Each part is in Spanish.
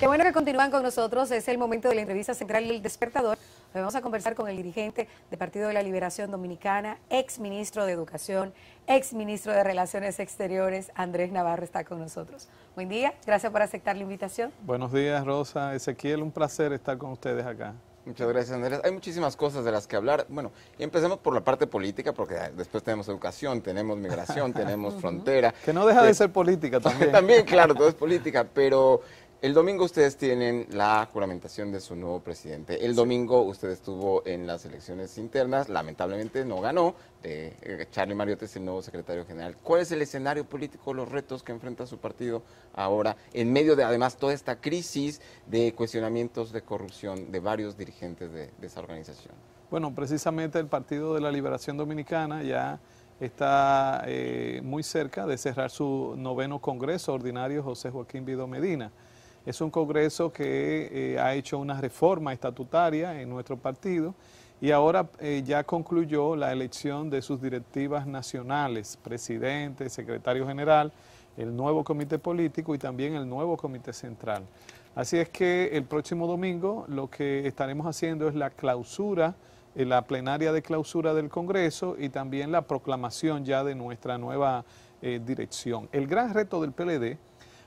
Qué bueno que continúan con nosotros. Es el momento de la entrevista central del despertador. Hoy vamos a conversar con el dirigente del Partido de la Liberación Dominicana, ex ministro de Educación, ex ministro de Relaciones Exteriores, Andrés Navarro está con nosotros. Buen día, gracias por aceptar la invitación. Buenos días, Rosa. Ezequiel, un placer estar con ustedes acá. Muchas gracias, Andrés. Hay muchísimas cosas de las que hablar. Bueno, empecemos por la parte política, porque ah, después tenemos educación, tenemos migración, tenemos frontera. Que no deja de pues ser política también. también, claro, todo es política, pero el domingo ustedes tienen la juramentación de su nuevo presidente. El domingo usted estuvo en las elecciones internas, lamentablemente no ganó. Eh, Charlie Mariotti es el nuevo secretario general. ¿Cuál es el escenario político, los retos que enfrenta su partido ahora, en medio de además toda esta crisis de cuestionamientos de corrupción de varios dirigentes de, esa organización? Bueno, precisamente el Partido de la Liberación Dominicana ya está eh, muy cerca de cerrar su noveno Congreso Ordinario José Joaquín Vido Medina. Es un Congreso que eh, ha hecho una reforma estatutaria en nuestro partido y ahora eh, ya concluyó la elección de sus directivas nacionales, presidente, secretario general, el nuevo comité político y también el nuevo comité central. Así es que el próximo domingo lo que estaremos haciendo es la clausura, eh, la plenaria de clausura del Congreso y también la proclamación ya de nuestra nueva dirección. El gran reto del PLD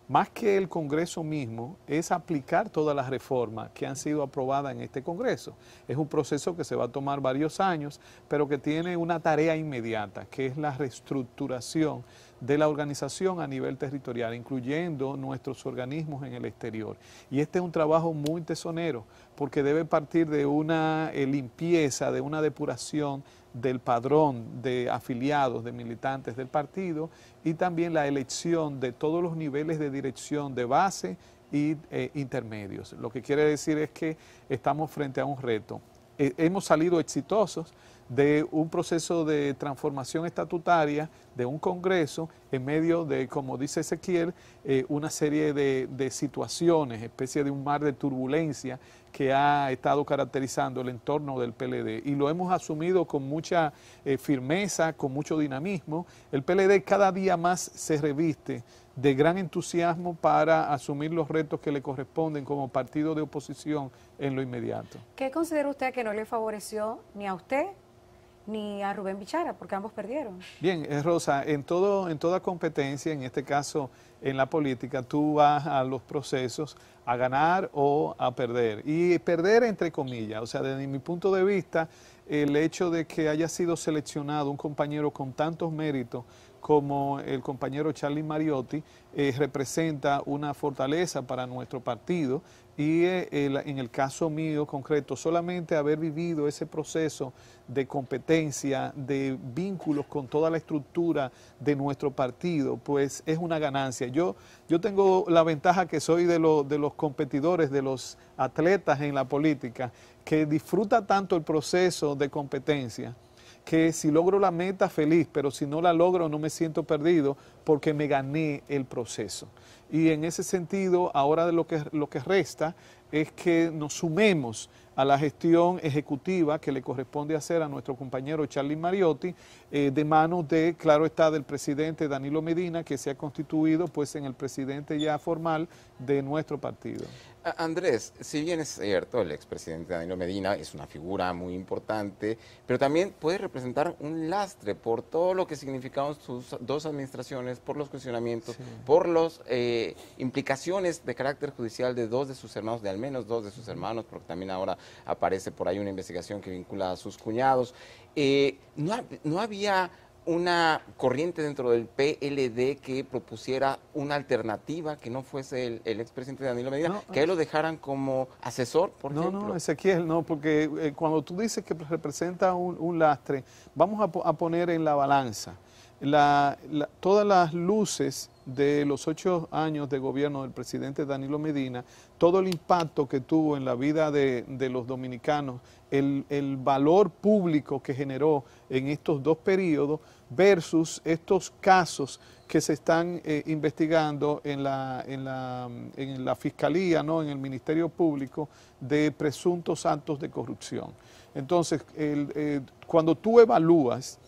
más que el Congreso mismo, es aplicar todas las reformas que han sido aprobadas en este Congreso. Es un proceso que se va a tomar varios años, pero que tiene una tarea inmediata, que es la reestructuración de la organización a nivel territorial, incluyendo nuestros organismos en el exterior. Y este es un trabajo muy tesonero, porque debe partir de una eh, limpieza, de una depuración del padrón de afiliados, de militantes del partido y también la elección de todos los niveles de dirección de base y eh, intermedios. Lo que quiere decir es que estamos frente a un reto. Eh, hemos salido exitosos, de un proceso de transformación estatutaria de un Congreso en medio de, como dice Ezequiel, eh, una serie de, situaciones, especie de un mar de turbulencia que ha estado caracterizando el entorno del PLD. Y lo hemos asumido con mucha eh, firmeza, con mucho dinamismo. El PLD cada día más se reviste de gran entusiasmo para asumir los retos que le corresponden como partido de oposición en lo inmediato. ¿Qué considera usted que no le favoreció ni a usted ni a Rubén Bichara, porque ambos perdieron. Bien, eh, Rosa, en, todo, en toda competencia, en este caso en la política, tú vas a los procesos a ganar o a perder. Y perder entre comillas, o sea, desde mi punto de vista, el hecho de que haya sido seleccionado un compañero con tantos méritos como el compañero Charlie Mariotti, eh, representa una fortaleza para nuestro partido, y eh, en el caso mío concreto, solamente haber vivido ese proceso de competencia, de vínculos con toda la estructura de nuestro partido, pues es una ganancia. Yo, yo tengo la ventaja que soy de, de los competidores, de los atletas en la política, que disfruta tanto el proceso de competencia que si logro la meta feliz, pero si no la logro no me siento perdido porque me gané el proceso. Y en ese sentido, ahora lo que, lo que resta es que nos sumemos a la gestión ejecutiva que le corresponde hacer a nuestro compañero Charlie Mariotti, eh, de manos de, claro está, del presidente Danilo Medina, que se ha constituido pues en el presidente ya formal de nuestro partido. Andrés, si bien es cierto, el expresidente Danilo Medina es una figura muy importante, pero también puede representar un lastre por todo lo que significaban sus dos administraciones, por los cuestionamientos, por las eh, implicaciones de carácter judicial de dos de sus hermanos, de al menos dos de sus hermanos, porque también ahora aparece por ahí una investigación que vincula a sus cuñados. Eh, no, había una corriente dentro del PLD que propusiera una alternativa que no fuese el, expresidente Danilo Medina, que lo dejaran como asesor, por no, ejemplo. No, Ezequiel, no, porque eh, cuando tú dices que representa un, lastre, vamos a, poner en la balanza todas las luces de los ocho años de gobierno del presidente Danilo Medina, todo el impacto que tuvo en la vida de, los dominicanos, el, el, valor público que generó en estos dos periodos versus estos casos que se están eh, investigando en la, en la, en la Fiscalía, ¿no? en el Ministerio Público, de presuntos actos de corrupción. Entonces, eh, cuando tú evalúas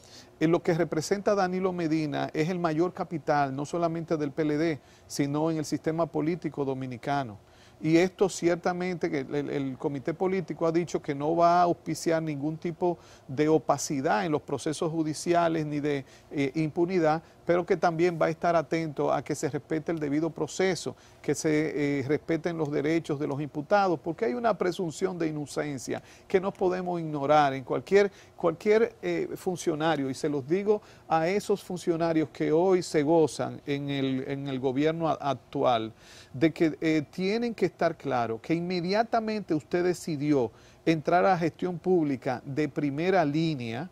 lo que representa Danilo Medina es el mayor capital, no solamente del PLD, sino en el sistema político dominicano. Y esto ciertamente, que el, comité político ha dicho que no va a auspiciar ningún tipo de opacidad en los procesos judiciales ni de eh, impunidad, pero que también va a estar atento a que se respete el debido proceso, que se eh, respeten los derechos de los imputados, porque hay una presunción de inocencia que no podemos ignorar en cualquier, cualquier eh, funcionario, y se los digo a esos funcionarios que hoy se gozan en el, en el gobierno actual, de que eh, tienen que estar claro que inmediatamente usted decidió entrar a gestión pública de primera línea,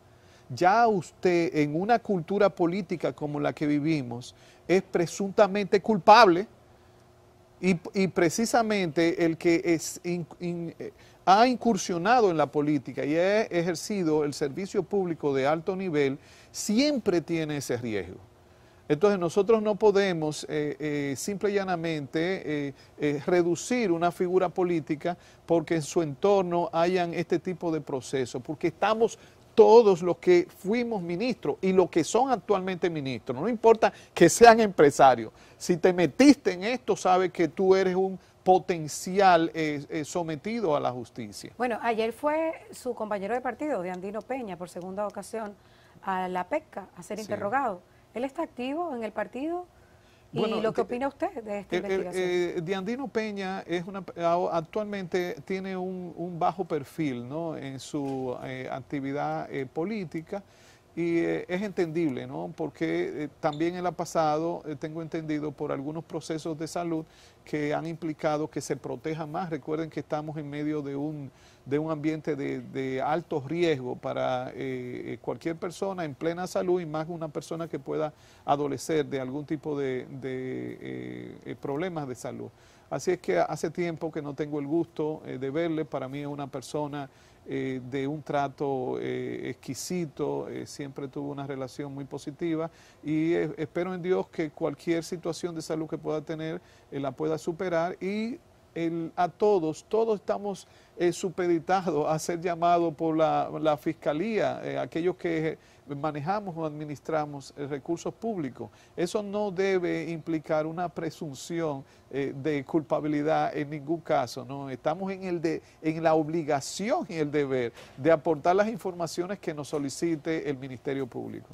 ya usted en una cultura política como la que vivimos es presuntamente culpable y, precisamente el que es eh, ha incursionado en la política y ha ejercido el servicio público de alto nivel siempre tiene ese riesgo. Entonces nosotros no podemos eh, eh, simple y llanamente reducir una figura política porque en su entorno hayan este tipo de procesos, porque estamos todos los que fuimos ministros y los que son actualmente ministros, no importa que sean empresarios, si te metiste en esto, sabes que tú eres un potencial eh, eh, sometido a la justicia. Bueno, ayer fue su compañero de partido, de Andino Peña, por segunda ocasión, a la PECA a ser interrogado. ¿Él está activo en el partido? ¿Y lo que eh, opina usted de esta eh, eh, investigación? Diandino Peña es actualmente tiene un, bajo perfil ¿no? en su actividad política y eh, es entendible, ¿no? Porque eh, también él ha pasado, eh, tengo entendido, por algunos procesos de salud que han implicado que se proteja más. Recuerden que estamos en medio de un, de un ambiente de, alto riesgo para cualquier persona en plena salud y más una persona que pueda adolecer de algún tipo de, de problemas de salud. Así es que hace tiempo que no tengo el gusto de verle, para mí es una persona eh, de un trato eh, exquisito, eh, siempre tuvo una relación muy positiva y espero en Dios que cualquier situación de salud que pueda tener la pueda superar y a todos, todos estamos supeditados a ser llamados por la, la fiscalía, aquellos que manejamos o administramos recursos públicos. Eso no debe implicar una presunción eh, de culpabilidad en ningún caso. ¿no? Estamos en, el en la obligación y el deber de aportar las informaciones que nos solicite el Ministerio Público.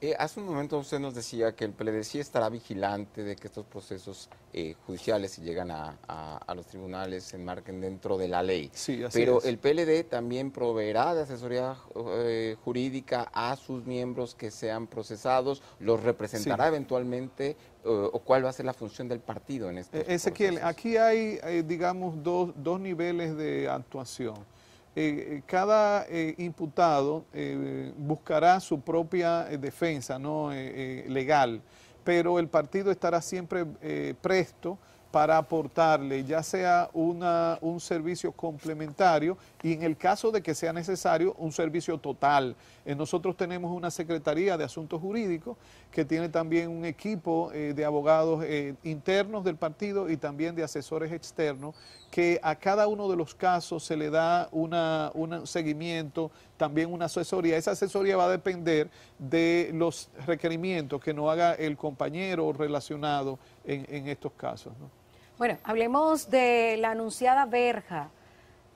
Eh, hace un momento usted nos decía que el sí estará vigilante de que estos procesos eh, judiciales, si llegan a, los tribunales, se enmarquen dentro de la ley. Sí, así Pero el PLD también proveerá de asesoría eh, jurídica a sus miembros que sean procesados, los representará eventualmente, o cuál va a ser la función del partido en este Ezequiel, aquí hay, digamos, dos, dos niveles de actuación. Eh, eh, cada eh, imputado buscará su propia defensa ¿no? legal, pero el partido estará siempre presto para aportarle ya sea una, un servicio complementario y en el caso de que sea necesario un servicio total. nosotros tenemos una Secretaría de Asuntos Jurídicos que tiene también un equipo eh, de abogados eh, internos del partido y también de asesores externos, que a cada uno de los casos se le da un seguimiento, también una asesoría. Esa asesoría va a depender de los requerimientos que nos haga el compañero relacionado en, estos casos. Bueno, hablemos de la anunciada verja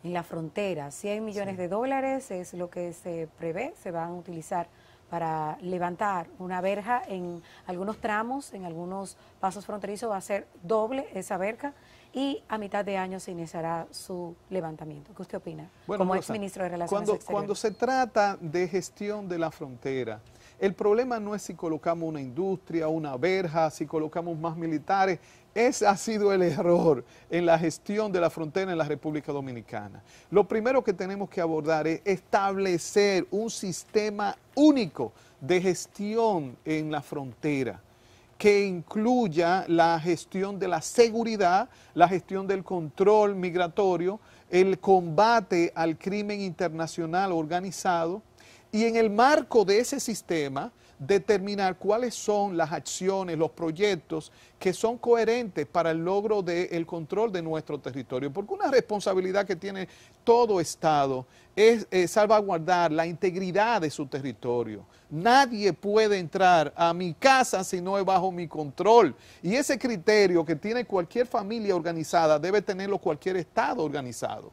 en la frontera. 100 millones de dólares es lo que se prevé, se van a utilizar para levantar una verja en algunos tramos, en algunos pasos fronterizos va a ser doble esa verja y a mitad de año se iniciará su levantamiento. ¿Qué usted opina como exministro de Relaciones Exteriores? Cuando se trata de gestión de la frontera, el problema no es si colocamos una industria, una verja, si colocamos más militares. Ese ha sido el error en la gestión de la frontera en la República Dominicana. Lo primero que tenemos que abordar es establecer un sistema único de gestión en la frontera que incluya la gestión de la seguridad, la gestión del control migratorio, el combate al crimen internacional organizado y en el marco de ese sistema determinar cuáles son las acciones, los proyectos que son coherentes para el logro del control de nuestro territorio. Porque una responsabilidad que tiene todo Estado es eh, salvaguardar la integridad de su territorio. Nadie puede entrar a mi casa si no es bajo mi control. Y ese criterio que tiene cualquier familia organizada debe tenerlo cualquier Estado organizado.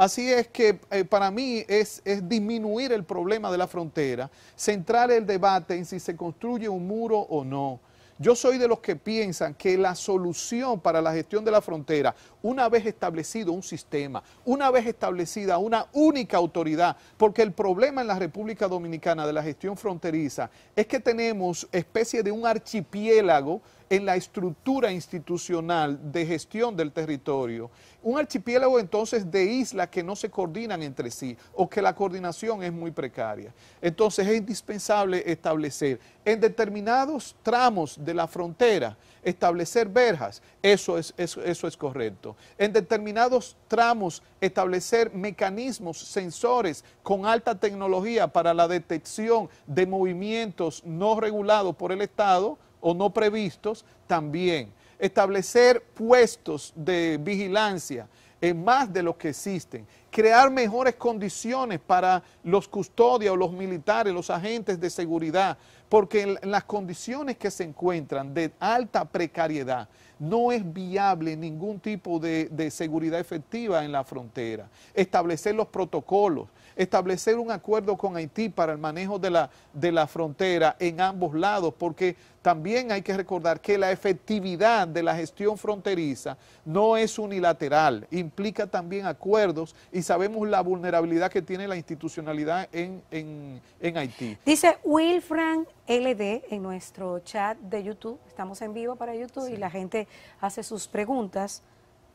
Así es que eh, para mí es, es disminuir el problema de la frontera, centrar el debate en si se construye un muro o no. Yo soy de los que piensan que la solución para la gestión de la frontera, una vez establecido un sistema, una vez establecida una única autoridad, porque el problema en la República Dominicana de la gestión fronteriza es que tenemos especie de un archipiélago en la estructura institucional de gestión del territorio. Un archipiélago entonces de islas que no se coordinan entre sí o que la coordinación es muy precaria. Entonces es indispensable establecer en determinados tramos de la frontera, establecer verjas, eso es, es correcto. En determinados tramos establecer mecanismos, sensores con alta tecnología para la detección de movimientos no regulados por el Estado, o no previstos también. Establecer puestos de vigilancia en más de los que existen. Crear mejores condiciones para los custodios, los militares, los agentes de seguridad, porque en las condiciones que se encuentran de alta precariedad, no es viable ningún tipo de, de seguridad efectiva en la frontera. Establecer los protocolos, establecer un acuerdo con Haití para el manejo de la, de la frontera en ambos lados, porque también hay que recordar que la efectividad de la gestión fronteriza no es unilateral, implica también acuerdos y sabemos la vulnerabilidad que tiene la institucionalidad en, Haití. Dice Wilfran LD en nuestro chat de YouTube, estamos en vivo para YouTube y la gente hace sus preguntas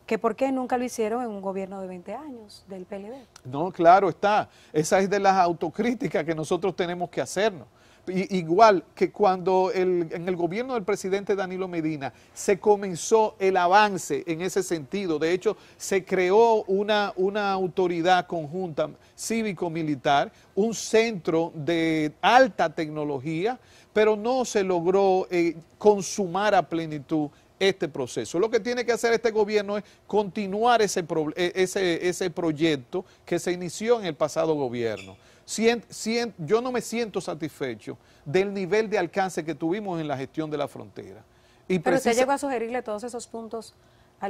que por qué nunca lo hicieron en un gobierno de 20 años del PLD. No, claro está. Esa es de las autocríticas que nosotros tenemos que hacernos. igual que cuando en el gobierno del presidente Danilo Medina se comenzó el avance en ese sentido, de hecho se creó una, una autoridad conjunta cívico-militar, un centro de alta tecnología, pero no se logró eh, consumar a plenitud este proceso. Lo que tiene que hacer este gobierno es continuar ese, eh, ese, proyecto que se inició en el pasado gobierno. yo no me siento satisfecho del nivel de alcance que tuvimos en la gestión de la frontera. Y Pero usted llegó a sugerirle todos esos puntos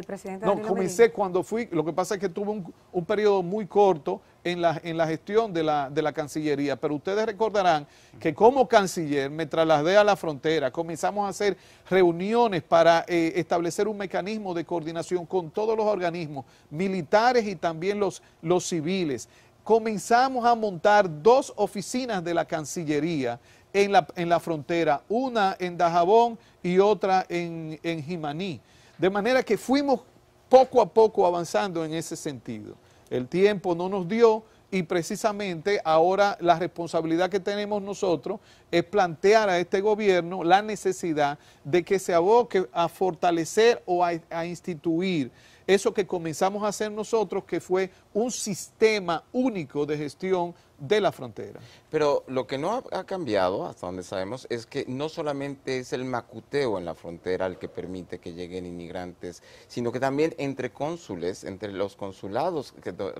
presidente No, comencé cuando fui, lo que pasa es que tuve un, periodo muy corto en la, gestión de la, Cancillería, pero ustedes recordarán que como canciller me trasladé a la frontera, comenzamos a hacer reuniones para eh, establecer un mecanismo de coordinación con todos los organismos militares y también los, civiles. Comenzamos a montar dos oficinas de la Cancillería en la, frontera, una en Dajabón y otra en, en Jimaní de manera que fuimos poco a poco avanzando en ese sentido. El tiempo no nos dio y precisamente ahora la responsabilidad que tenemos nosotros es plantear a este gobierno la necesidad de que se aboque a fortalecer o a, instituir eso que comenzamos a hacer nosotros, que fue un sistema único de gestión de la frontera. Pero lo que no ha, cambiado, hasta donde sabemos, es que no solamente es el macuteo en la frontera el que permite que lleguen inmigrantes, sino que también entre cónsules, entre los consulados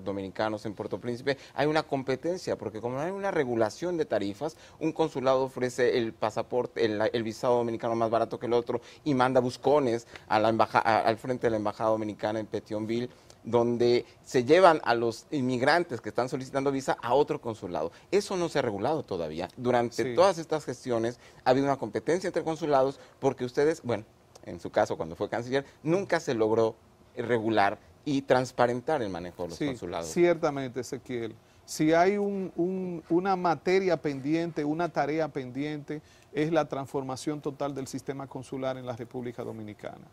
dominicanos en Puerto Príncipe, hay una competencia, porque como no hay una regulación de tarifas, un consulado ofrece el pasaporte, el, visado dominicano más barato que el otro y manda buscones a al frente de la embajada dominicana en Petionville donde se llevan a los inmigrantes que están solicitando visa a otro consulado. Eso no se ha regulado todavía. Durante todas estas gestiones ha habido una competencia entre consulados porque ustedes, bueno, en su caso cuando fue canciller, nunca se logró regular y transparentar el manejo de los sí, consulados. Ciertamente, Ezequiel. Si hay una materia pendiente, una tarea pendiente, es la transformación total del sistema consular en la República Dominicana.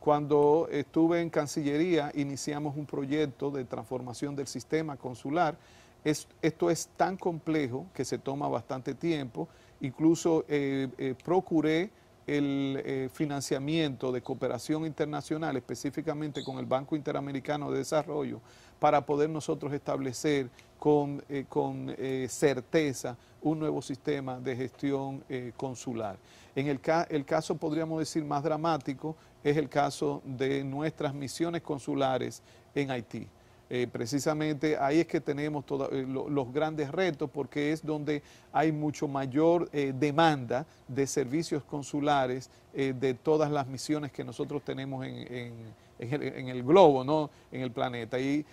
Cuando estuve en Cancillería, iniciamos un proyecto de transformación del sistema consular. esto es tan complejo que se toma bastante tiempo. Incluso eh, eh, procuré el eh, financiamiento de cooperación internacional, específicamente con el Banco Interamericano de Desarrollo, para poder nosotros establecer con, certeza un nuevo sistema de gestión consular. En el, caso, podríamos decir, más dramático es el caso de nuestras misiones consulares en Haití. Eh, precisamente ahí es que tenemos eh, los grandes retos porque es donde hay mucho mayor eh, demanda de servicios consulares de todas las misiones que nosotros tenemos en, el, globo, ¿no? en el planeta. y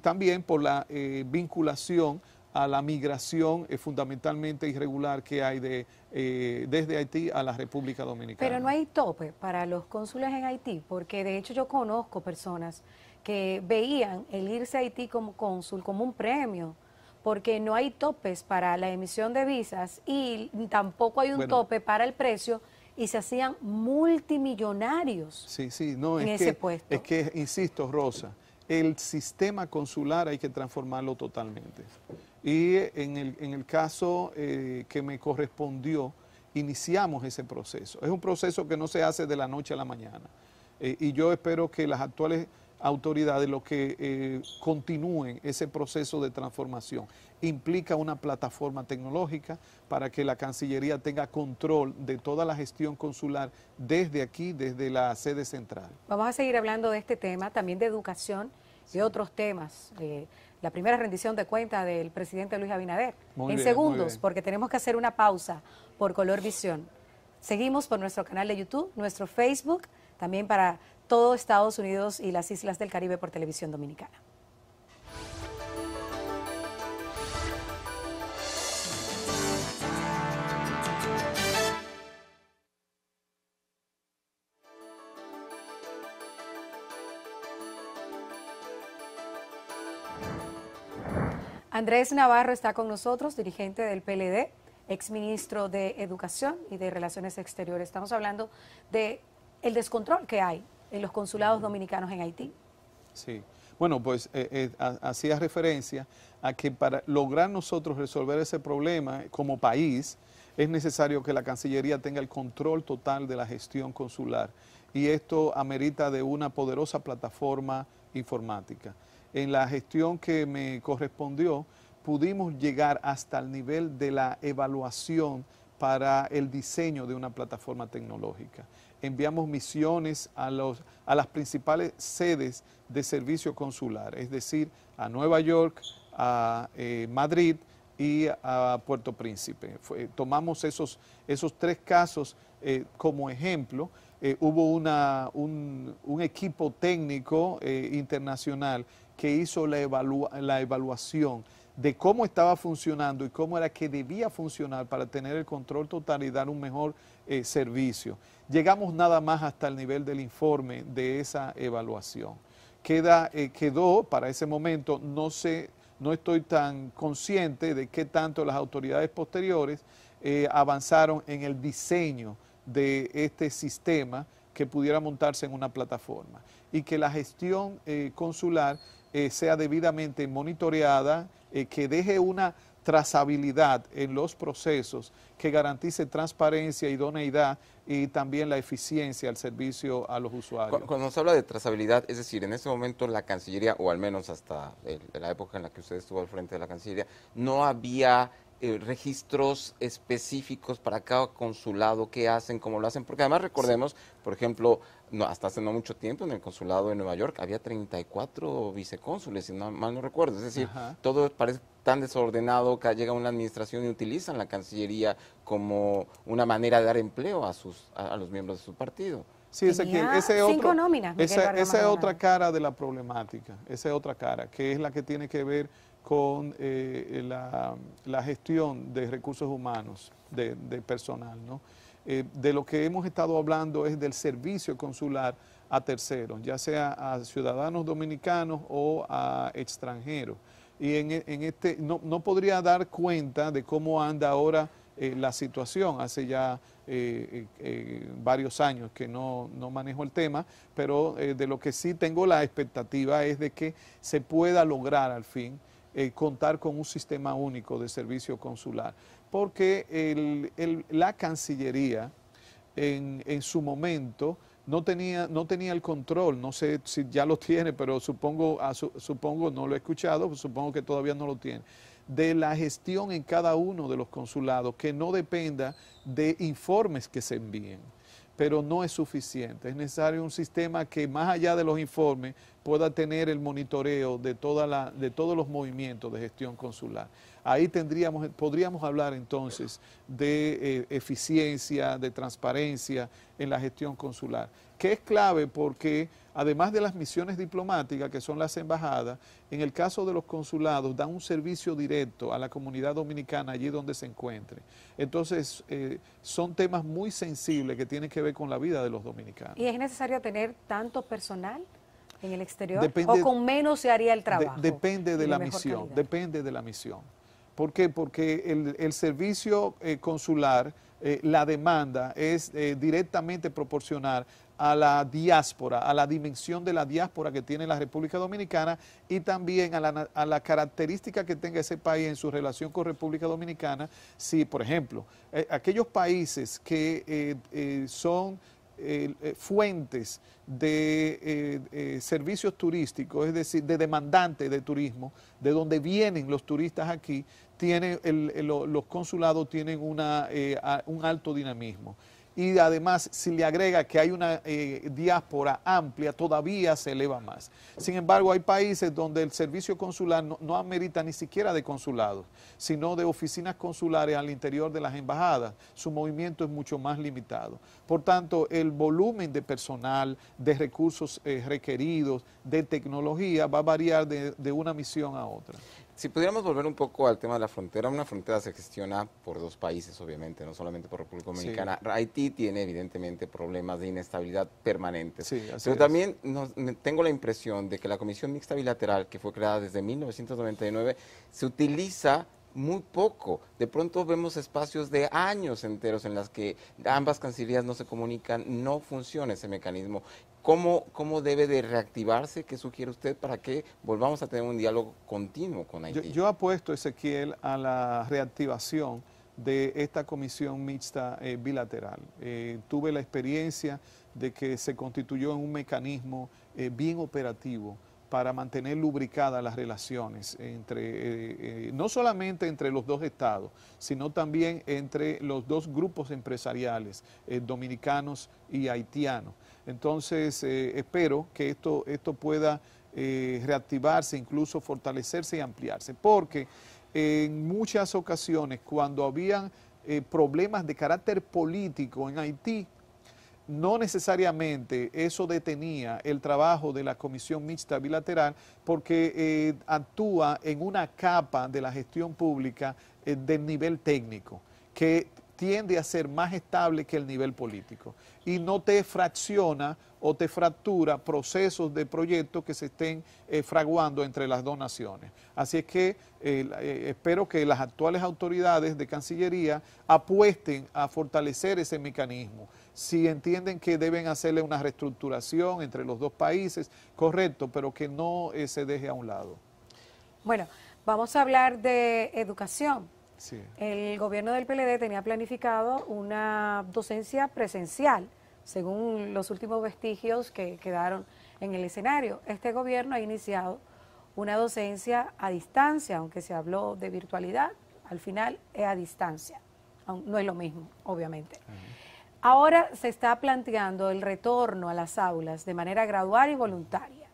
también por la vinculación a la migración fundamentalmente irregular que hay de, eh, desde Haití a la República Dominicana. Pero no hay tope para los cónsules en Haití, porque de hecho yo conozco personas que veían el irse a Haití como cónsul como un premio porque no hay topes para la emisión de visas y tampoco hay un tope para el precio y se hacían multimillonarios sí, sí, no, en ese puesto. Es que, insisto, Rosa, el sistema consular hay que transformarlo totalmente. Y en el, caso eh, que me correspondió, iniciamos ese proceso. Es un proceso que no se hace de la noche a la mañana. Eh, y yo espero que las actuales autoridades lo que eh, continúen ese proceso de transformación. Implica una plataforma tecnológica para que la Cancillería tenga control de toda la gestión consular desde aquí, desde la sede central. Vamos a seguir hablando de este tema, también de educación y otros temas. Eh, la primera rendición de cuenta del presidente Luis Abinader. en segundos, porque tenemos que hacer una pausa por Color Visión. Seguimos por nuestro canal de YouTube, nuestro Facebook, también para todo Estados Unidos y las islas del Caribe por televisión dominicana. Andrés Navarro está con nosotros, dirigente del PLD, exministro de Educación y de Relaciones Exteriores. Estamos hablando de el descontrol que hay en los consulados dominicanos en Haití. Sí. Bueno, pues eh, eh, hacía referencia a que para lograr nosotros resolver ese problema como país es necesario que la Cancillería tenga el control total de la gestión consular y esto amerita de una poderosa plataforma informática. En la gestión que me correspondió pudimos llegar hasta el nivel de la evaluación para el diseño de una plataforma tecnológica enviamos misiones a, los, a las principales sedes de servicio consular, es decir, a Nueva York, a eh, Madrid y a Puerto Príncipe. tomamos esos, esos tres casos eh, como ejemplo. Eh, hubo un, equipo técnico internacional que hizo la, la evaluación de cómo estaba funcionando y cómo era que debía funcionar para tener el control total y dar un mejor eh, servicio. Llegamos nada más hasta el nivel del informe de esa evaluación. Queda, eh, quedó para ese momento, no, sé, no estoy tan consciente de qué tanto las autoridades posteriores eh, avanzaron en el diseño de este sistema que pudiera montarse en una plataforma y que la gestión consular sea debidamente monitoreada, que deje una trazabilidad en los procesos que garantice transparencia, idoneidad y también la eficiencia al servicio a los usuarios. Cuando se habla de trazabilidad, es decir, en ese momento la Cancillería, o al menos hasta la época en la que usted estuvo al frente de la Cancillería, no había eh, registros específicos para cada consulado, qué hacen, cómo lo hacen, porque además recordemos, por ejemplo, no, hasta hace no mucho tiempo en el consulado de Nueva York había 34 vicecónsules, si no, mal no recuerdo, es decir, todo parece tan desordenado que llega una administración y utilizan la Cancillería como una manera de dar empleo a, sus, a, los miembros de su partido. Sí, ese, ese otro, nóminas, esa es otra cara de la problemática, esa es otra cara, que es la que tiene que ver con eh, eh, la, gestión de recursos humanos, de, personal. ¿no? Eh, de lo que hemos estado hablando es del servicio consular a terceros, ya sea a ciudadanos dominicanos o a extranjeros. Y en, este no, podría dar cuenta de cómo anda ahora la situación. Hace ya varios años que no, manejo el tema, pero de lo que sí tengo la expectativa es de que se pueda lograr al fin eh, contar con un sistema único de servicio consular, porque la Cancillería en, su momento no tenía, no tenía el control, no sé si ya lo tiene, pero supongo, supongo no lo he escuchado, pues supongo que todavía no lo tiene, de la gestión en cada uno de los consulados, que no dependa de informes que se envíen pero no es suficiente. Es necesario un sistema que más allá de los informes pueda tener el monitoreo de, la, de todos los movimientos de gestión consular. Ahí tendríamos, podríamos hablar entonces de eh, eficiencia, de transparencia en la gestión consular, que es clave porque además de las misiones diplomáticas, que son las embajadas, en el caso de los consulados dan un servicio directo a la comunidad dominicana allí donde se encuentre. Entonces, eh, son temas muy sensibles que tienen que ver con la vida de los dominicanos. ¿Y es necesario tener tanto personal? en el exterior o con menos se haría el trabajo. depende de la misión, depende de la misión. ¿Por qué? Porque el, servicio eh, consular, eh, la demanda es eh, directamente proporcional a la diáspora, a la dimensión de la diáspora que tiene la República Dominicana y también a la, a la característica que tenga ese país en su relación con República Dominicana. Si, por ejemplo, aquellos países que son eh, eh, fuentes de eh, servicios turísticos, es decir, de demandantes de turismo, de donde vienen los turistas aquí, los consulados tienen un alto dinamismo y además si le agrega que hay una eh, diáspora amplia, todavía se eleva más. Sin embargo, hay países donde el servicio consular no, amerita ni siquiera de consulados, sino de oficinas consulares al interior de las embajadas. Su movimiento es mucho más limitado. Por tanto, el volumen de personal, de recursos eh, requeridos, de tecnología va a variar de, de una misión a otra. Si pudiéramos volver un poco al tema de la frontera, una frontera se gestiona por dos países, obviamente, no solamente por República Dominicana. Haití tiene evidentemente problemas de inestabilidad permanentes. Sí, pero también tengo la impresión de que la Comisión Mixta Bilateral, que fue creada desde 1999, se utiliza muy poco. De pronto vemos espacios de años enteros en las que ambas cancillerías no se comunican, no funciona ese mecanismo. ¿Cómo, ¿Cómo debe de reactivarse? ¿Qué sugiere usted para que volvamos a tener un diálogo continuo con Haití? Yo, yo apuesto, Ezequiel, a la reactivación de esta comisión mixta eh, bilateral. Eh, tuve la experiencia de que se constituyó en un mecanismo eh, bien operativo para mantener lubricadas las relaciones entre, eh, eh, no solamente entre los dos estados, sino también entre los dos grupos empresariales, eh, dominicanos y haitianos. Entonces, espero que esto, esto pueda reactivarse, incluso fortalecerse y ampliarse, porque en muchas ocasiones, cuando habían problemas de carácter político en Haití, no necesariamente eso detenía el trabajo de la Comisión Mixta Bilateral porque eh, actúa en una capa de la gestión pública eh, del nivel técnico que tiende a ser más estable que el nivel político y no te fracciona o te fractura procesos de proyectos que se estén eh, fraguando entre las dos naciones. Así es que eh, eh, espero que las actuales autoridades de Cancillería apuesten a fortalecer ese mecanismo. Si entienden que deben hacerle una reestructuración entre los dos países, correcto, pero que no se deje a un lado. Bueno, vamos a hablar de educación el gobierno del PLD tenía planificado una docencia presencial, según los últimos vestigios que quedaron en el escenario. Este gobierno ha iniciado una docencia a distancia, aunque se habló de virtualidad, al final es a distancia. No es lo mismo, obviamente. Ahora se está planteando el retorno a las aulas de manera gradual y voluntaria.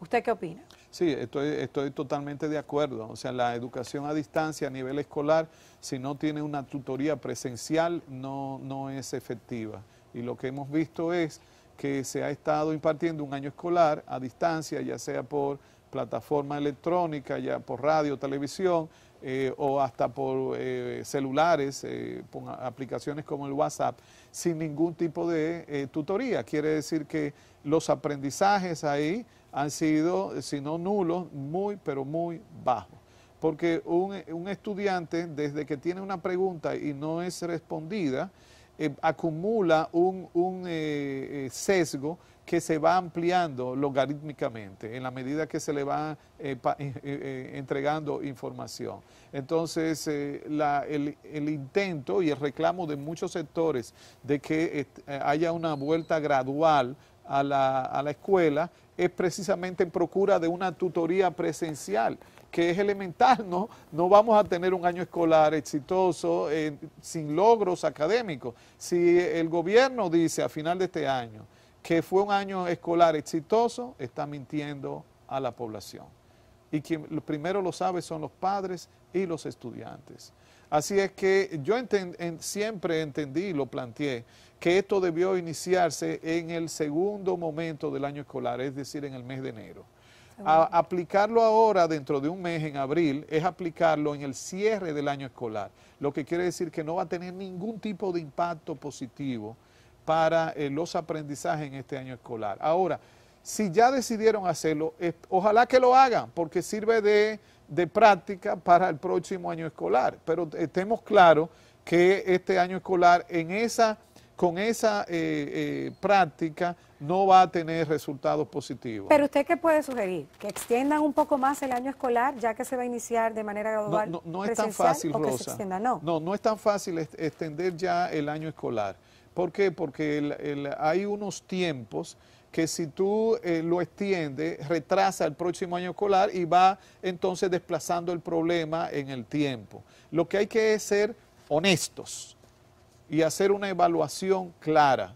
¿Usted qué opina? Sí, estoy, estoy totalmente de acuerdo. O sea, la educación a distancia a nivel escolar, si no tiene una tutoría presencial, no, no es efectiva. Y lo que hemos visto es que se ha estado impartiendo un año escolar a distancia, ya sea por plataforma electrónica, ya por radio, televisión, eh, o hasta por eh, celulares, eh, aplicaciones como el WhatsApp, sin ningún tipo de eh, tutoría. Quiere decir que los aprendizajes ahí han sido, si no nulos, muy, pero muy bajos. Porque un, estudiante, desde que tiene una pregunta y no es respondida, acumula un, un sesgo que se va ampliando logarítmicamente en la medida que se le va eh, eh, eh, entregando información. Entonces, el, intento y el reclamo de muchos sectores de que haya una vuelta gradual a la, escuela es precisamente en procura de una tutoría presencial que es elemental, ¿no? No vamos a tener un año escolar exitoso, sin logros académicos. Si el gobierno dice a final de este año que fue un año escolar exitoso está mintiendo a la población. Y quien primero lo sabe son los padres y los estudiantes. Así es que yo siempre entendí, lo planteé, que esto debió iniciarse en el segundo momento del año escolar, es decir, en el mes de enero. Ah, aplicarlo ahora dentro de un mes, en abril, es aplicarlo en el cierre del año escolar, lo que quiere decir que no va a tener ningún tipo de impacto positivo para eh, los aprendizajes en este año escolar. Ahora, si ya decidieron hacerlo, ojalá que lo hagan, porque sirve de, práctica para el próximo año escolar. Pero estemos eh, claros que este año escolar en esa, con esa eh, práctica no va a tener resultados positivos. Pero usted qué puede sugerir? Que extiendan un poco más el año escolar, ya que se va a iniciar de manera gradual. No, es tan fácil, Rosa. no, no es tan fácil extender ya el año escolar. ¿Por qué? Porque hay unos tiempos que si tú eh, lo extiendes, retrasa el próximo año escolar y va entonces desplazando el problema en el tiempo. Lo que hay que es ser honestos y hacer una evaluación clara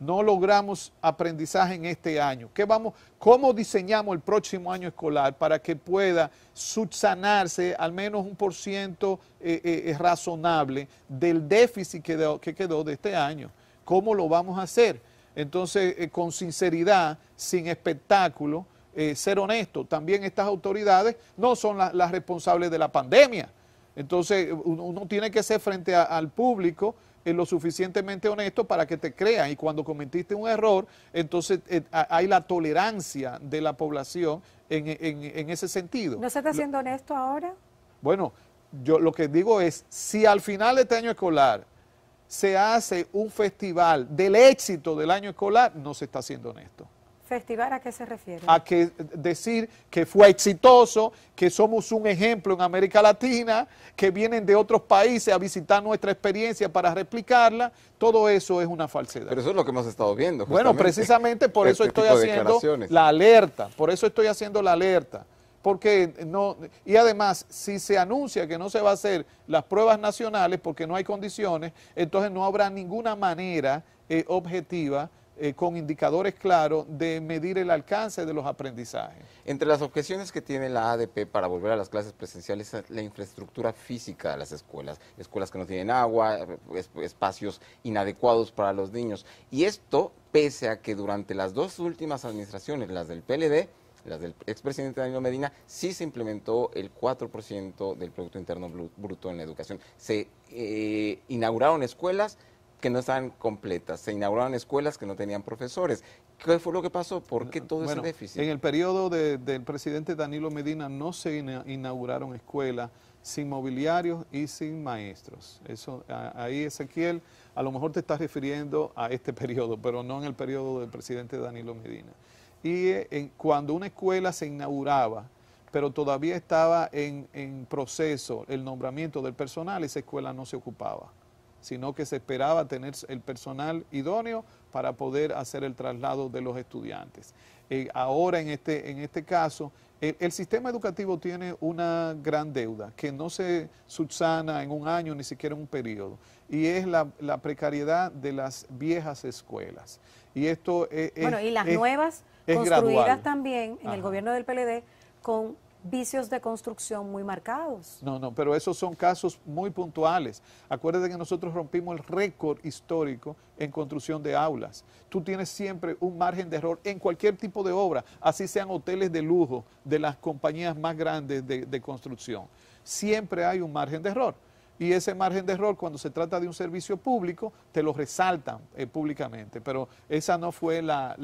no logramos aprendizaje en este año? vamos, ¿Cómo diseñamos el próximo año escolar para que pueda subsanarse al menos un por ciento eh, eh, razonable del déficit que, quedó de este año? ¿Cómo lo vamos a hacer? Entonces, eh, con sinceridad, sin espectáculo, ser honesto. También estas autoridades no son las responsables de la pandemia. Entonces, uno, tiene que ser frente al público es eh, lo suficientemente honesto para que te crean. Y cuando cometiste un error, entonces eh, hay la tolerancia de la población en, en ese sentido. ¿No se está siendo honesto ahora? Bueno, yo lo que digo es, si al final de este año escolar se hace un festival del éxito del año escolar, no se está siendo honesto. ¿Festival a qué se refiere? A que decir que fue exitoso, que somos un ejemplo en América Latina, que vienen de otros países a visitar nuestra experiencia para replicarla, todo eso es una falsedad. Pero eso es lo que hemos estado viendo. Bueno, precisamente por este eso estoy haciendo la alerta, por eso estoy haciendo la alerta. Porque no, y además, si se anuncia que no se va a hacer las pruebas nacionales porque no hay condiciones, entonces no habrá ninguna manera eh, objetiva eh, con indicadores claros de medir el alcance de los aprendizajes. Entre las objeciones que tiene la ADP para volver a las clases presenciales es la infraestructura física de las escuelas, escuelas que no tienen agua, espacios inadecuados para los niños. Y esto pese a que durante las dos últimas administraciones, las del PLD, las del expresidente Danilo Medina, sí se implementó el 4% del Producto Interno Bruto en la educación. Se eh, inauguraron escuelas, que no estaban completas, se inauguraron escuelas que no tenían profesores. ¿Qué fue lo que pasó? ¿Por qué ah, todo ese déficit? En el periodo del presidente Danilo Medina no se inauguraron escuelas sin mobiliarios y sin maestros. Eso, ahí Ezequiel, a lo mejor te estás refiriendo a este periodo, pero no en el periodo del presidente Danilo Medina. Y eh, en, cuando una escuela se inauguraba, pero todavía estaba en proceso el nombramiento del personal, esa escuela no se ocupaba sino que se esperaba tener el personal idóneo para poder hacer el traslado de los estudiantes. Eh, ahora, en este, en este caso, el, sistema educativo tiene una gran deuda que no se subsana en un año, ni siquiera en un periodo, y es la, precariedad de las viejas escuelas. Y esto es, e, Bueno, y las nuevas construidas también en el gobierno del PLD con vicios de construcción muy marcados. No, no, pero esos son casos muy puntuales. Acuérdate que nosotros rompimos el récord histórico en construcción de aulas. Tú tienes siempre un margen de error en cualquier tipo de obra, así sean hoteles de lujo de las compañías más grandes de, construcción. Siempre hay un margen de error. Y ese margen de error, cuando se trata de un servicio público, te lo resaltan eh, públicamente. Pero esa no fue la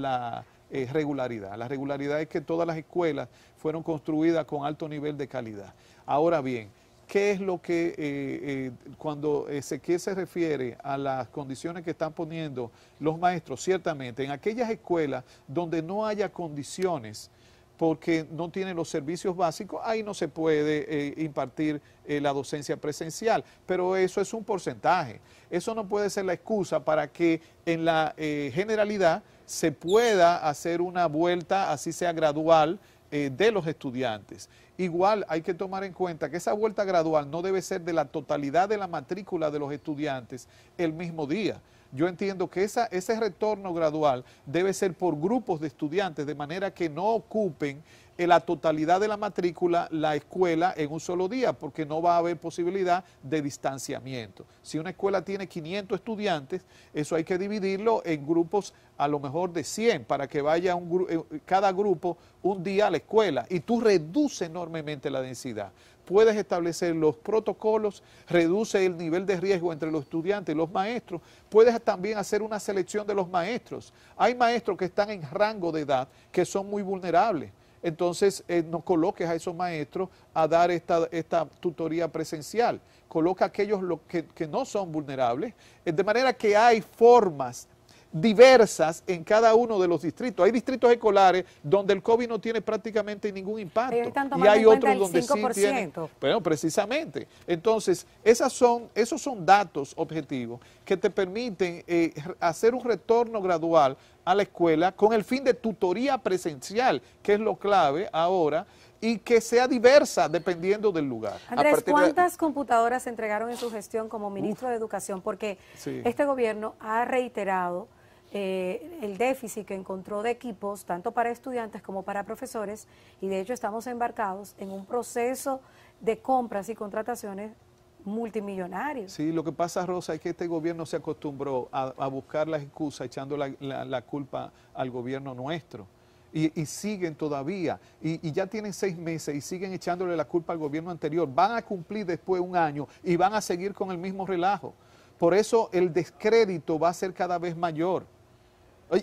eh, regularidad. La regularidad es que todas las escuelas fueron construidas con alto nivel de calidad. Ahora bien, ¿qué es lo que eh, eh, cuando se refiere a las condiciones que están poniendo los maestros? Ciertamente, en aquellas escuelas donde no haya condiciones, porque no tienen los servicios básicos, ahí no se puede impartir la docencia presencial. Pero eso es un porcentaje. Eso no puede ser la excusa para que en la generalidad se pueda hacer una vuelta, así sea gradual, eh, de los estudiantes. Igual hay que tomar en cuenta que esa vuelta gradual no debe ser de la totalidad de la matrícula de los estudiantes el mismo día. Yo entiendo que ese retorno gradual debe ser por grupos de estudiantes, de manera que no ocupen en la totalidad de la matrícula la escuela en un solo día, porque no va a haber posibilidad de distanciamiento. Si una escuela tiene 500 estudiantes, eso hay que dividirlo en grupos a lo mejor de 100 para que vaya eh, cada grupo un día a la escuela y tú reduces enormemente la densidad. Puedes establecer los protocolos, reduce el nivel de riesgo entre los estudiantes y los maestros. Puedes también hacer una selección de los maestros. Hay maestros que están en rango de edad que son muy vulnerables entonces eh, no coloques a esos maestros a dar esta, esta tutoría presencial. Coloca a aquellos que, que no son vulnerables. Eh, de manera que hay formas diversas en cada uno de los distritos. Hay distritos escolares donde el COVID no tiene prácticamente ningún impacto. Y, hay otros donde sí tiene. Bueno, precisamente. Entonces, esas son, esos son datos objetivos que te permiten eh, hacer un retorno gradual a la escuela con el fin de tutoría presencial, que es lo clave ahora, y que sea diversa dependiendo del lugar. Andrés, ¿cuántas computadoras se entregaron en su gestión como ministro de Educación? Porque este gobierno ha reiterado eh, el déficit que encontró de equipos, tanto para estudiantes como para profesores, y de hecho estamos embarcados en un proceso de compras y contrataciones multimillonarios. Sí, lo que pasa, Rosa, es que este gobierno se acostumbró a, buscar las excusas echando la, culpa al gobierno nuestro. Y, siguen todavía, y, y, ya tienen seis meses y siguen echándole la culpa al gobierno anterior. Van a cumplir después un año y van a seguir con el mismo relajo. Por eso el descrédito va a ser cada vez mayor.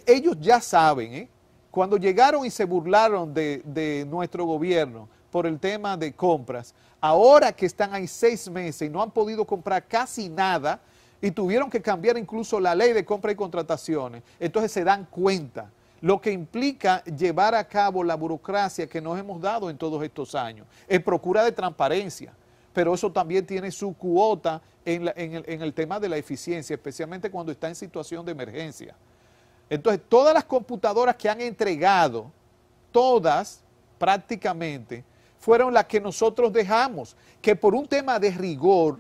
Ellos ya saben, ¿eh? cuando llegaron y se burlaron de, nuestro gobierno por el tema de compras, ahora que están ahí seis meses y no han podido comprar casi nada y tuvieron que cambiar incluso la ley de compra y contrataciones, entonces se dan cuenta lo que implica llevar a cabo la burocracia que nos hemos dado en todos estos años, en procura de transparencia, pero eso también tiene su cuota en, el, en el tema de la eficiencia, especialmente cuando está en situación de emergencia. Entonces, todas las computadoras que han entregado, todas prácticamente, fueron las que nosotros dejamos, que por un tema de rigor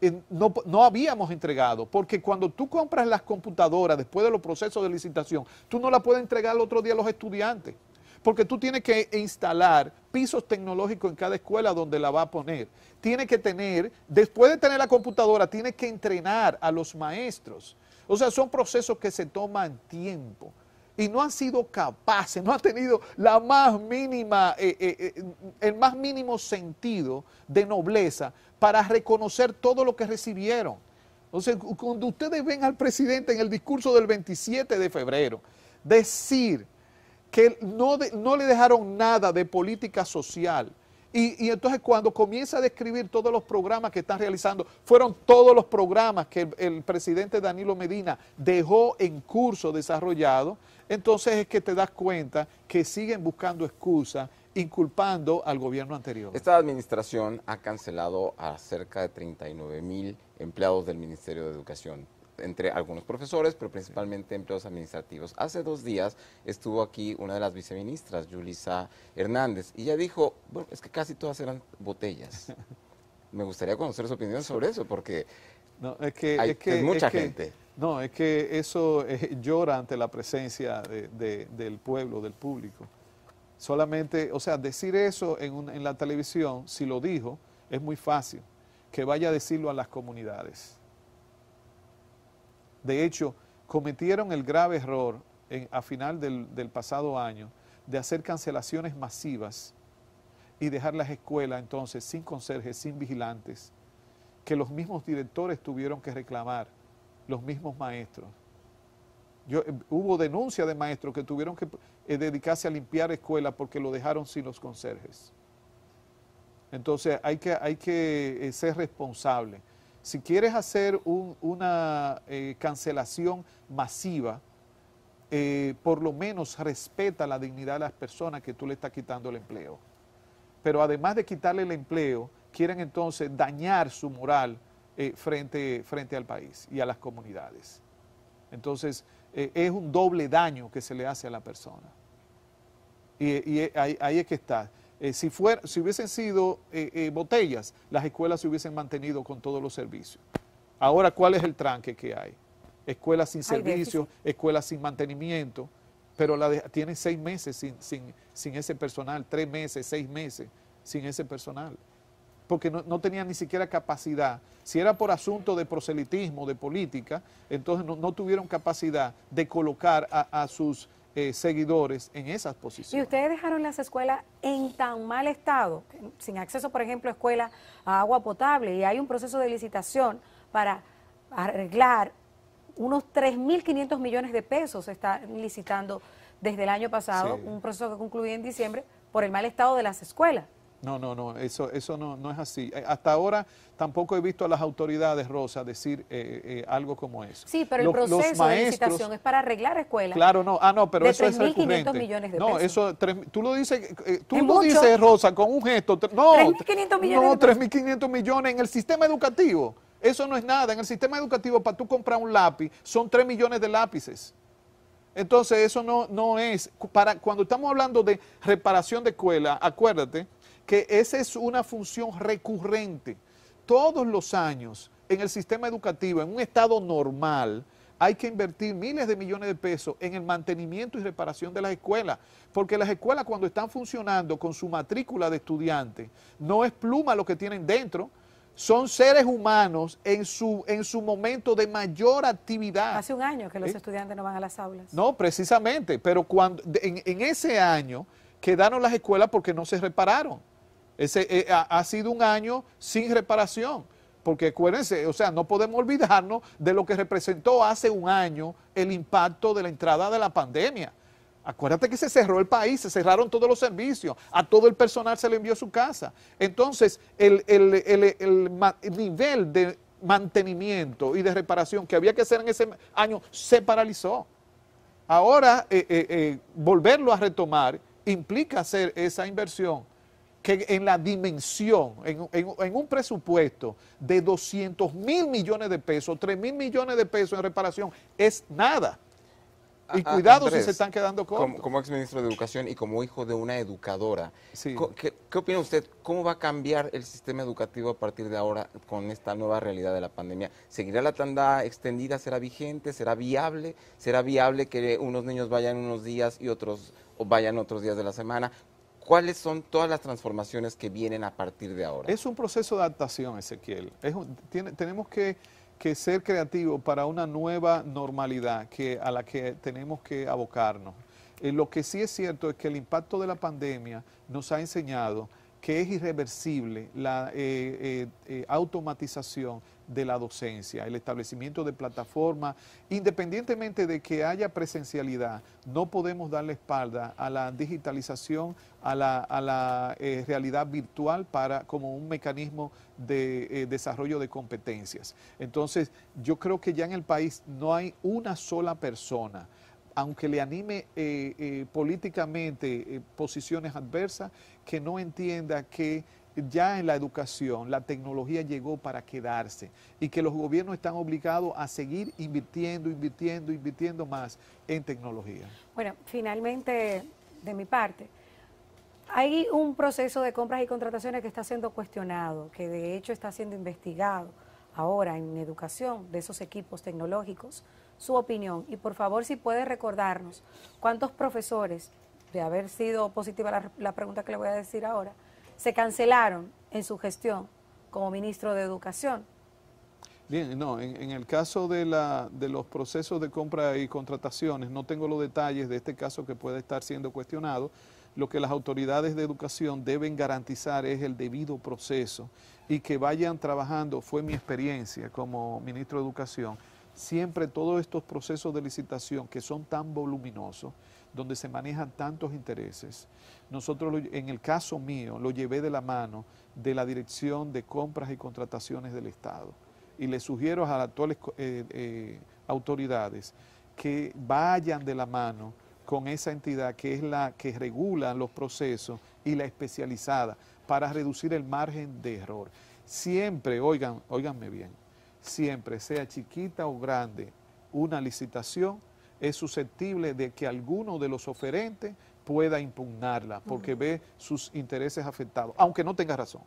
eh, no, habíamos entregado, porque cuando tú compras las computadoras después de los procesos de licitación, tú no las puedes entregar el otro día a los estudiantes, porque tú tienes que instalar pisos tecnológicos en cada escuela donde la va a poner. Tiene que tener, después de tener la computadora, tienes que entrenar a los maestros o sea, son procesos que se toman tiempo y no han sido capaces, no han tenido la más mínima, eh, eh, eh, el más mínimo sentido de nobleza para reconocer todo lo que recibieron. Entonces, cuando ustedes ven al presidente en el discurso del 27 de febrero decir que no le dejaron nada de política social y, entonces cuando comienza a describir todos los programas que están realizando, fueron todos los programas que el, el presidente Danilo Medina dejó en curso desarrollado, entonces es que te das cuenta que siguen buscando excusas, inculpando al gobierno anterior. Esta administración ha cancelado a cerca de 39 mil empleados del Ministerio de Educación entre algunos profesores, pero principalmente empleados administrativos. Hace dos días estuvo aquí una de las viceministras, Yulisa Hernández, y ella dijo, bueno, es que casi todas eran botellas. Me gustaría conocer su opinión sobre eso, porque no, es que, hay mucha gente. No, es que eso eh, llora ante la presencia del pueblo, del público. Solamente, o sea, decir eso en la televisión, si lo dijo, es muy fácil. Que vaya a decirlo a las comunidades de hecho, cometieron el grave error a final del, pasado año de hacer cancelaciones masivas y dejar las escuelas entonces sin conserjes, sin vigilantes, que los mismos directores tuvieron que reclamar, los mismos maestros. Eh, hubo denuncia de maestros que tuvieron que eh, dedicarse a limpiar escuelas porque lo dejaron sin los conserjes. Entonces hay que, hay que eh, ser responsable. Si quieres hacer una eh, cancelación masiva, eh, por lo menos respeta la dignidad de las personas que tú le estás quitando el empleo. Pero además de quitarle el empleo, quieren entonces dañar su moral eh, frente, frente al país y a las comunidades. Entonces, es un doble daño que se le hace a la persona. Y, ahí, ahí, es que está. Eh, si, si hubiesen sido eh, eh, botellas, las escuelas se hubiesen mantenido con todos los servicios. Ahora, ¿cuál es el tranque que hay? Escuelas sin servicios, escuelas sin mantenimiento, pero tienen seis meses sin, ese personal, tres meses, seis meses sin ese personal, porque no, tenían ni siquiera capacidad. Si era por asunto de proselitismo, de política, entonces no, tuvieron capacidad de colocar a, a sus eh, seguidores en esas posiciones. Y ustedes dejaron las escuelas en tan mal estado, sin acceso, por ejemplo, a escuela a agua potable, y hay un proceso de licitación para arreglar unos 3.500 millones de pesos, se está licitando desde el año pasado, un proceso que concluye en diciembre, por el mal estado de las escuelas. No, no, no, eso, eso no, no es así. Eh, hasta ahora tampoco he visto a las autoridades, Rosa, decir eh, eh, algo como eso. Sí, pero el proceso de licitación es para arreglar escuelas. Claro, no, ah, no, pero eso es recurrente. millones de no, eso, tú lo dices, tú lo dices, Rosa, con un gesto. No, 3.500 millones. No, 3.500 millones en el sistema educativo. Eso no es nada. En el sistema educativo, para tú comprar un lápiz, son 3 millones de lápices. Entonces, eso no, no es. Para, cuando estamos hablando de reparación de escuela, acuérdate que esa es una función recurrente. Todos los años en el sistema educativo, en un estado normal, hay que invertir miles de millones de pesos en el mantenimiento y reparación de las escuelas, porque las escuelas cuando están funcionando con su matrícula de estudiantes, no es pluma lo que tienen dentro, son seres humanos en su, en su momento de mayor actividad. Hace un año que los estudiantes no van a las aulas. No, precisamente, pero cuando en ese año quedaron las escuelas porque no se repararon. Ese, eh, ha, sido un año sin reparación, porque acuérdense, o sea, no podemos olvidarnos de lo que representó hace un año el impacto de la entrada de la pandemia. Acuérdate que se cerró el país, se cerraron todos los servicios, a todo el personal se le envió a su casa. Entonces, el, nivel de mantenimiento y de reparación que había que hacer en ese año se paralizó. Ahora, eh, eh, volverlo a retomar implica hacer esa inversión que en la dimensión, en, un presupuesto de 200 mil millones de pesos, 3 mil millones de pesos en reparación, es nada. Y ah, ah, cuidado si se están quedando cortos. Como, como exministro de Educación y como hijo de una educadora, ¿qué, opina usted? ¿Cómo va a cambiar el sistema educativo a partir de ahora con esta nueva realidad de la pandemia? ¿Seguirá la tanda extendida? ¿Será vigente? ¿Será viable? ¿Será viable que unos niños vayan unos días y otros vayan otros días de la semana? ¿Cuáles son todas las transformaciones que vienen a partir de ahora? Es un proceso de adaptación, Ezequiel. tenemos que, ser creativos para una nueva normalidad que, a la que tenemos que abocarnos. Eh, lo que sí es cierto es que el impacto de la pandemia nos ha enseñado que es irreversible la eh, eh, eh, automatización de la docencia, el establecimiento de plataformas, independientemente de que haya presencialidad, no podemos darle espalda a la digitalización, a la, realidad virtual para, como un mecanismo de desarrollo de competencias. Entonces, yo creo que ya en el país no hay una sola persona aunque le anime eh, eh, políticamente eh, posiciones adversas, que no entienda que ya en la educación la tecnología llegó para quedarse y que los gobiernos están obligados a seguir invirtiendo, invirtiendo, invirtiendo más en tecnología. Bueno, finalmente, de mi parte, hay un proceso de compras y contrataciones que está siendo cuestionado, que de hecho está siendo investigado ahora en educación de esos equipos tecnológicos su opinión. Y por favor, si puede recordarnos cuántos profesores, de haber sido positiva la, pregunta que le voy a decir ahora, se cancelaron en su gestión como ministro de Educación. Bien, no, en, el caso de, la, de, los procesos de compra y contrataciones, no tengo los detalles de este caso que puede estar siendo cuestionado. Lo que las autoridades de educación deben garantizar es el debido proceso y que vayan trabajando, fue mi experiencia como ministro de Educación, siempre todos estos procesos de licitación que son tan voluminosos, donde se manejan tantos intereses. Nosotros, en el caso mío, lo llevé de la mano de la Dirección de Compras y Contrataciones del Estado. Y le sugiero a las actuales eh, eh, autoridades que vayan de la mano con esa entidad que es la que regula los procesos y la especializada para reducir el margen de error. Siempre, oigan, oiganme bien, siempre, sea chiquita o grande, una licitación es susceptible de que alguno de los oferentes pueda impugnarla porque ve sus intereses afectados, aunque no tenga razón.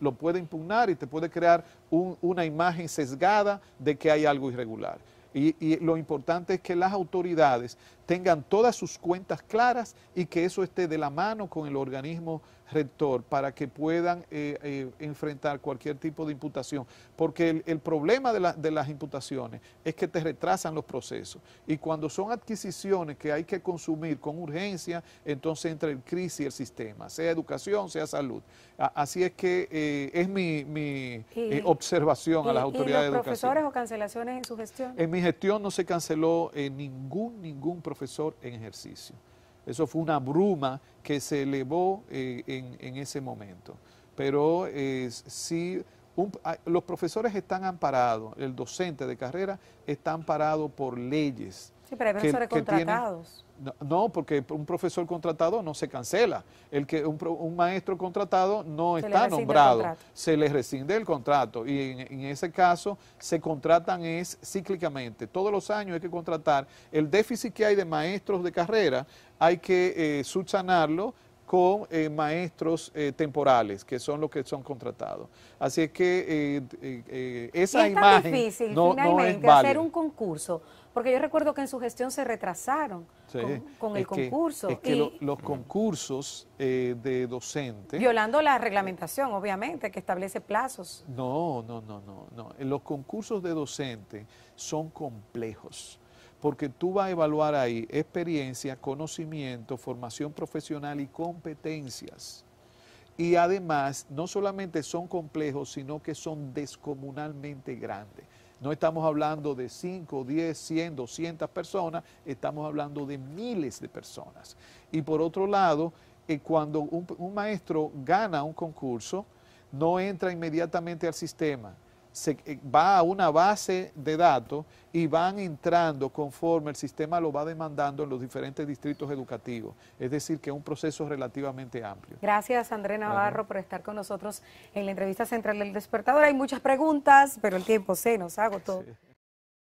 Lo puede impugnar y te puede crear una imagen sesgada de que hay algo irregular. Y, y, lo importante es que las autoridades tengan todas sus cuentas claras y que eso esté de la mano con el organismo rector para que puedan eh, eh, enfrentar cualquier tipo de imputación. Porque el, problema de, de, las imputaciones es que te retrasan los procesos. Y cuando son adquisiciones que hay que consumir con urgencia, entonces entra el crisis el sistema, sea educación, sea salud. así es que eh, es mi, mi observación a las autoridades ¿y los profesores o cancelaciones en su gestión? En mi gestión no se canceló ningún, ningún profesor en ejercicio. Eso fue una bruma que se elevó eh, en, ese momento. Pero eh, sí, ah, los profesores están amparados, el docente de carrera está amparado por leyes. Sí, pero hay profesores contratados. no, porque un profesor contratado no se cancela. El que un, maestro contratado no está nombrado, se le rescinde el contrato. Y en, en, ese caso se contratan es cíclicamente. Todos los años hay que contratar. El déficit que hay de maestros de carrera hay que eh, subsanarlo con eh, maestros eh, temporales, que son los que son contratados. Así es que eh, esa es imagen difícil finalmente hacer un concurso, porque yo recuerdo que en su gestión se retrasaron con, el concurso. que los concursos de docentes... Violando la reglamentación, obviamente, que establece plazos. No, no, no, no. no. Los concursos de docente son complejos porque tú vas a evaluar ahí experiencia, conocimiento, formación profesional y competencias. Y además, no solamente son complejos, sino que son descomunalmente grandes. No estamos hablando de 5, 10, 100, 200 personas, estamos hablando de miles de personas. Y por otro lado, eh, cuando un maestro gana un concurso, no entra inmediatamente al sistema, se, eh, va a una base de datos y van entrando conforme el sistema lo va demandando en los diferentes distritos educativos. Es decir, que es un proceso relativamente amplio. Gracias, André Navarro, por estar con nosotros en la entrevista central del despertador. Hay muchas preguntas, pero el tiempo se nos hago todo.